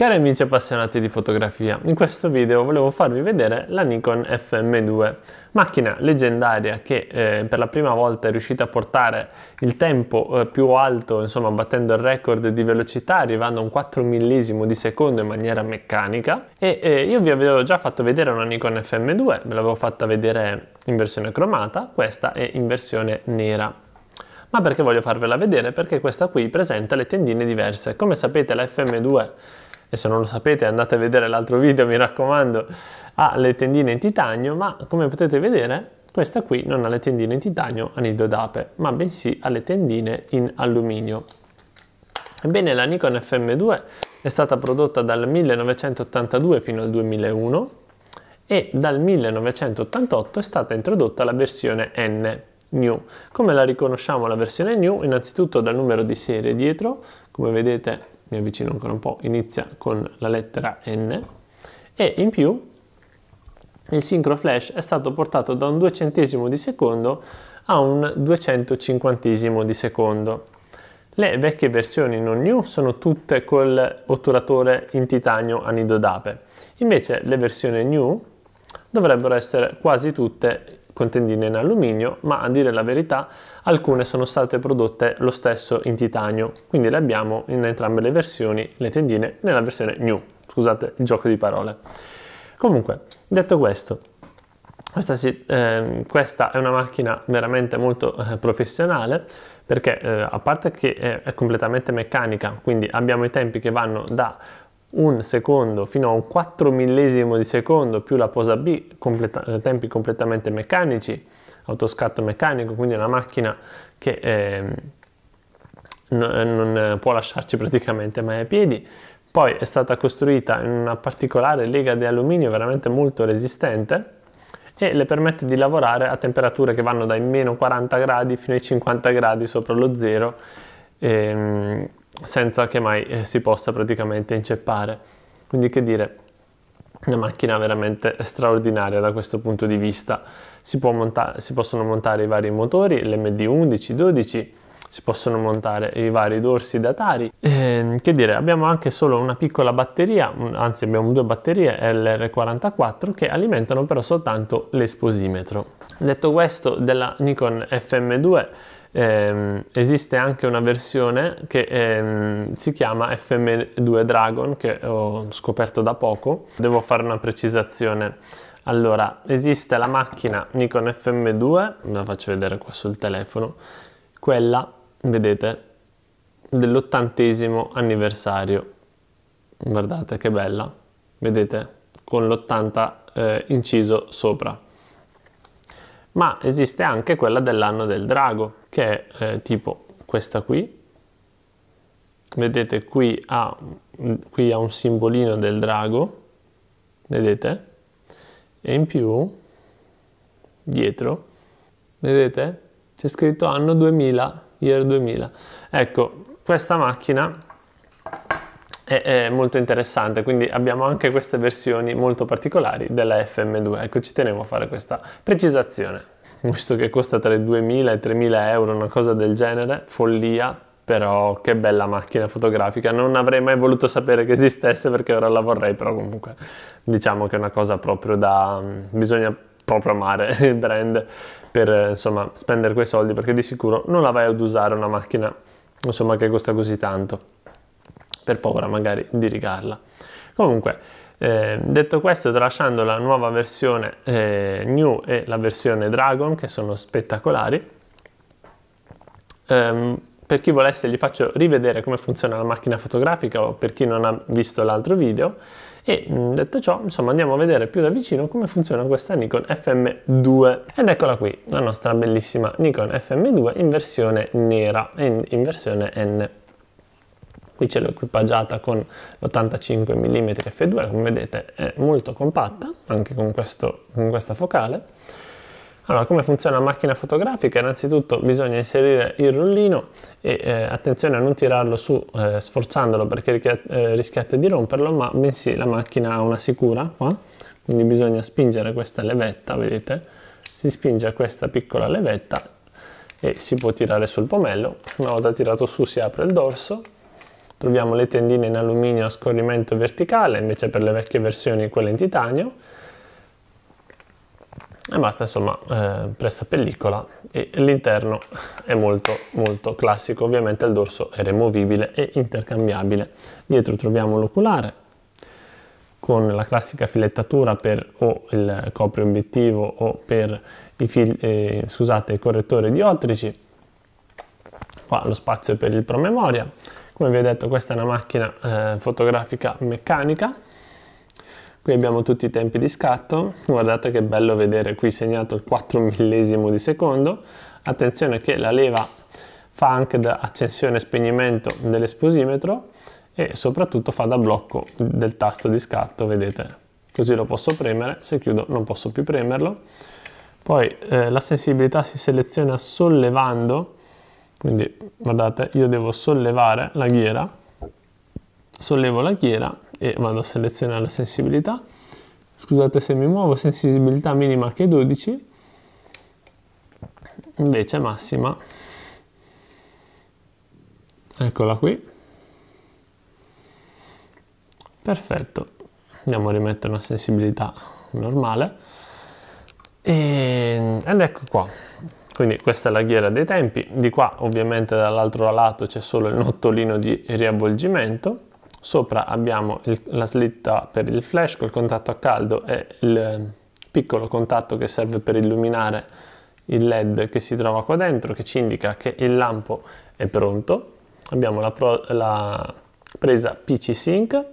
Cari amici appassionati di fotografia, in questo video volevo farvi vedere la Nikon FM2, macchina leggendaria che eh, per la prima volta è riuscita a portare il tempo eh, più alto, insomma battendo il record di velocità, arrivando a un 4 millesimo di secondo in maniera meccanica. E eh, io vi avevo già fatto vedere una Nikon FM2, ve l'avevo fatta vedere in versione cromata, questa è in versione nera ma perché voglio farvela vedere? Perché questa qui presenta le tendine diverse. Come sapete la FM2 e se non lo sapete andate a vedere l'altro video, mi raccomando, ha le tendine in titanio, ma come potete vedere questa qui non ha le tendine in titanio anido d'ape, ma bensì ha le tendine in alluminio. Ebbene, la Nikon FM2 è stata prodotta dal 1982 fino al 2001 e dal 1988 è stata introdotta la versione N, New. Come la riconosciamo la versione New? Innanzitutto dal numero di serie dietro, come vedete mi avvicino ancora un po', inizia con la lettera N e in più il sincro flash è stato portato da un 2 centesimo di secondo a un 250 di secondo. Le vecchie versioni non new sono tutte col otturatore in titanio anidodape, invece le versioni new dovrebbero essere quasi tutte con tendine in alluminio, ma a dire la verità alcune sono state prodotte lo stesso in titanio, quindi le abbiamo in entrambe le versioni, le tendine, nella versione new. Scusate il gioco di parole. Comunque, detto questo, questa, si, eh, questa è una macchina veramente molto eh, professionale perché eh, a parte che è, è completamente meccanica, quindi abbiamo i tempi che vanno da un secondo fino a un 4 millesimo di secondo più la posa B, completa, eh, tempi completamente meccanici, autoscatto meccanico, quindi una macchina che ehm, eh, non eh, può lasciarci praticamente mai a piedi. Poi è stata costruita in una particolare lega di alluminio veramente molto resistente e le permette di lavorare a temperature che vanno dai meno 40 gradi fino ai 50 gradi sopra lo zero. Ehm, senza che mai eh, si possa praticamente inceppare. Quindi che dire, una macchina veramente straordinaria da questo punto di vista. Si, monta si possono montare i vari motori, l'MD11, 12, si possono montare i vari dorsi datari. Eh, che dire, abbiamo anche solo una piccola batteria, anzi abbiamo due batterie LR44 che alimentano però soltanto l'esposimetro. Detto questo, della Nikon FM2 ehm, esiste anche una versione che ehm, si chiama FM2 Dragon che ho scoperto da poco. Devo fare una precisazione. Allora, esiste la macchina Nikon FM2, la faccio vedere qua sul telefono, quella, vedete, dell'ottantesimo anniversario. Guardate che bella, vedete, con l'80 eh, inciso sopra. Ma esiste anche quella dell'anno del drago, che è eh, tipo questa qui. Vedete qui ha, qui ha un simbolino del drago, vedete? E in più, dietro, vedete? C'è scritto anno 2000, year 2000. Ecco, questa macchina è, molto interessante, quindi abbiamo anche queste versioni molto particolari della FM2, ecco ci tenevo a fare questa precisazione. visto che costa tra i 2.000 e i 3.000 euro, una cosa del genere, follia, però che bella macchina fotografica, non avrei mai voluto sapere che esistesse perché ora la vorrei, però comunque diciamo che è una cosa proprio da... Mm, bisogna proprio amare il brand per insomma spendere quei soldi perché di sicuro non la vai ad usare una macchina insomma che costa così tanto per paura magari di rigarla. Comunque, eh, detto questo, tralasciando la nuova versione eh, New e la versione Dragon, che sono spettacolari, ehm, per chi volesse gli faccio rivedere come funziona la macchina fotografica o per chi non ha visto l'altro video. E mm, detto ciò, insomma, andiamo a vedere più da vicino come funziona questa Nikon FM2. Ed eccola qui, la nostra bellissima Nikon FM2 in versione nera e in versione N qui ce l'ho equipaggiata con l'85 mm f2 come vedete è molto compatta anche con, questo, con questa focale allora, come funziona la macchina fotografica? Innanzitutto bisogna inserire il rullino e eh, attenzione a non tirarlo su eh, sforzandolo perché eh, rischiate di romperlo, ma bensì la macchina ha una sicura qua, quindi bisogna spingere questa levetta, vedete? Si spinge a questa piccola levetta e si può tirare sul pomello, una volta tirato su si apre il dorso Troviamo le tendine in alluminio a scorrimento verticale, invece per le vecchie versioni quelle in titanio. E basta, insomma, eh, pressa pellicola e l'interno è molto molto classico. Ovviamente il dorso è removibile e intercambiabile. Dietro troviamo l'oculare con la classica filettatura per o il copri obiettivo o per i eh, scusate, correttori diottrici. Qua lo spazio per il promemoria come vi ho detto questa è una macchina eh, fotografica meccanica qui abbiamo tutti i tempi di scatto guardate che bello vedere qui segnato il 4 millesimo di secondo attenzione che la leva fa anche da accensione e spegnimento dell'esposimetro e soprattutto fa da blocco del tasto di scatto vedete così lo posso premere se chiudo non posso più premerlo poi eh, la sensibilità si seleziona sollevando quindi guardate, io devo sollevare la ghiera, sollevo la ghiera e vado a selezionare la sensibilità. Scusate se mi muovo, sensibilità minima che 12, invece massima, eccola qui. Perfetto, andiamo a rimettere una sensibilità normale. E, ed ecco qua, quindi questa è la ghiera dei tempi di qua ovviamente dall'altro lato c'è solo il nottolino di riavvolgimento sopra abbiamo il, la slitta per il flash col contatto a caldo e il eh, piccolo contatto che serve per illuminare il led che si trova qua dentro che ci indica che il lampo è pronto abbiamo la, pro, la presa pc sync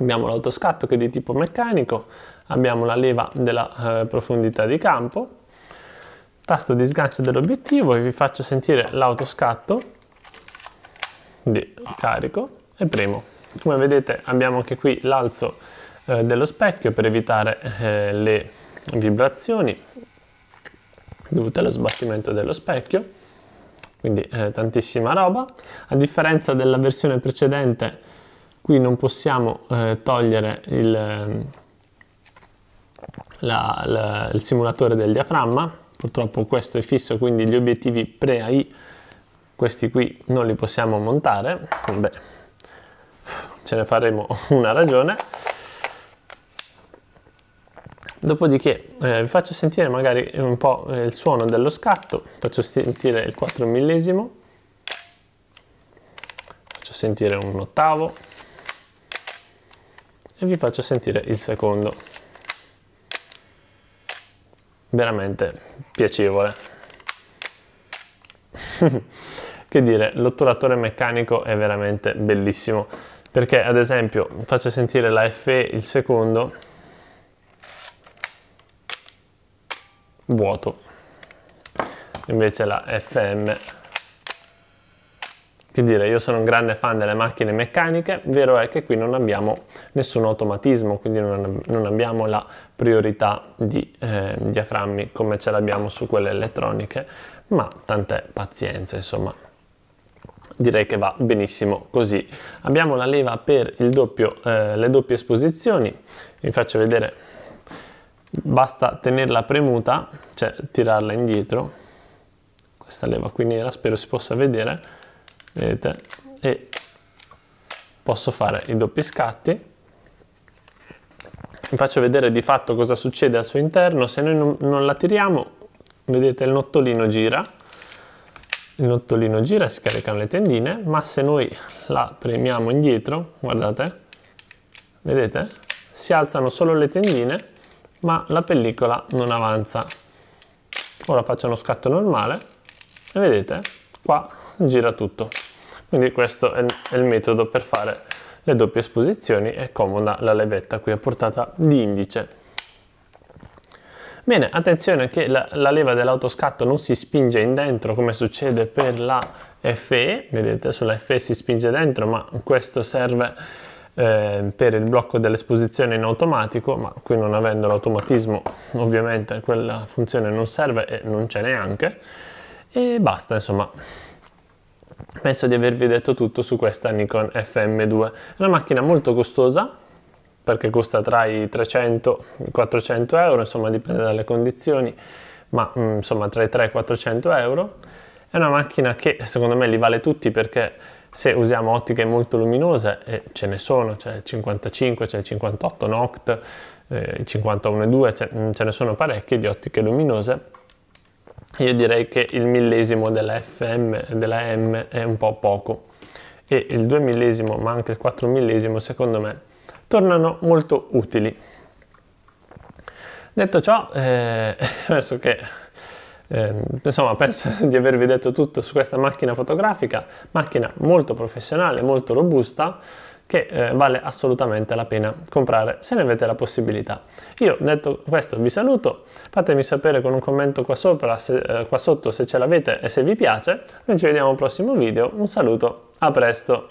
abbiamo l'autoscatto che è di tipo meccanico abbiamo la leva della eh, profondità di campo tasto di sgancio dell'obiettivo e vi faccio sentire l'autoscatto, quindi carico e premo. Come vedete abbiamo anche qui l'alzo eh, dello specchio per evitare eh, le vibrazioni dovute allo sbattimento dello specchio, quindi eh, tantissima roba. A differenza della versione precedente qui non possiamo eh, togliere il, ehm, la, la, il simulatore del diaframma, purtroppo questo è fisso quindi gli obiettivi pre-AI questi qui non li possiamo montare Beh, ce ne faremo una ragione dopodiché eh, vi faccio sentire magari un po' eh, il suono dello scatto faccio sentire il 4 millesimo faccio sentire un ottavo e vi faccio sentire il secondo veramente piacevole. che dire, l'otturatore meccanico è veramente bellissimo, perché ad esempio faccio sentire la FE il secondo, vuoto, invece la FM che dire, io sono un grande fan delle macchine meccaniche, vero è che qui non abbiamo nessun automatismo, quindi non, non abbiamo la priorità di eh, diaframmi come ce l'abbiamo su quelle elettroniche, ma tant'è pazienza, insomma direi che va benissimo così. Abbiamo la leva per doppio, eh, le doppie esposizioni, vi faccio vedere, basta tenerla premuta, cioè tirarla indietro, questa leva qui nera spero si possa vedere, vedete e posso fare i doppi scatti vi faccio vedere di fatto cosa succede al suo interno se noi non, non la tiriamo vedete il nottolino gira il nottolino gira si caricano le tendine ma se noi la premiamo indietro guardate vedete si alzano solo le tendine ma la pellicola non avanza ora faccio uno scatto normale e vedete qua gira tutto quindi questo è il metodo per fare le doppie esposizioni, è comoda la levetta qui a portata di indice. Bene, attenzione che la, la leva dell'autoscatto non si spinge in dentro come succede per la FE, vedete sulla FE si spinge dentro ma questo serve eh, per il blocco dell'esposizione in automatico ma qui non avendo l'automatismo ovviamente quella funzione non serve e non c'è neanche e basta insomma penso di avervi detto tutto su questa Nikon FM2 è una macchina molto costosa perché costa tra i 300 e i 400 euro insomma dipende dalle condizioni ma mm, insomma tra i 300 e i 400 euro è una macchina che secondo me li vale tutti perché se usiamo ottiche molto luminose e ce ne sono c'è il 55 c'è il 58 noct eh, il 51 e 2 mm, ce ne sono parecchie di ottiche luminose io direi che il millesimo della FM e della M è un po' poco e il 2 millesimo ma anche il 4 millesimo secondo me tornano molto utili. Detto ciò, eh, adesso che eh, insomma penso di avervi detto tutto su questa macchina fotografica, macchina molto professionale, molto robusta, che eh, vale assolutamente la pena comprare se ne avete la possibilità. Io detto questo vi saluto, fatemi sapere con un commento qua, sopra, se, eh, qua sotto se ce l'avete e se vi piace, noi ci vediamo al prossimo video, un saluto, a presto!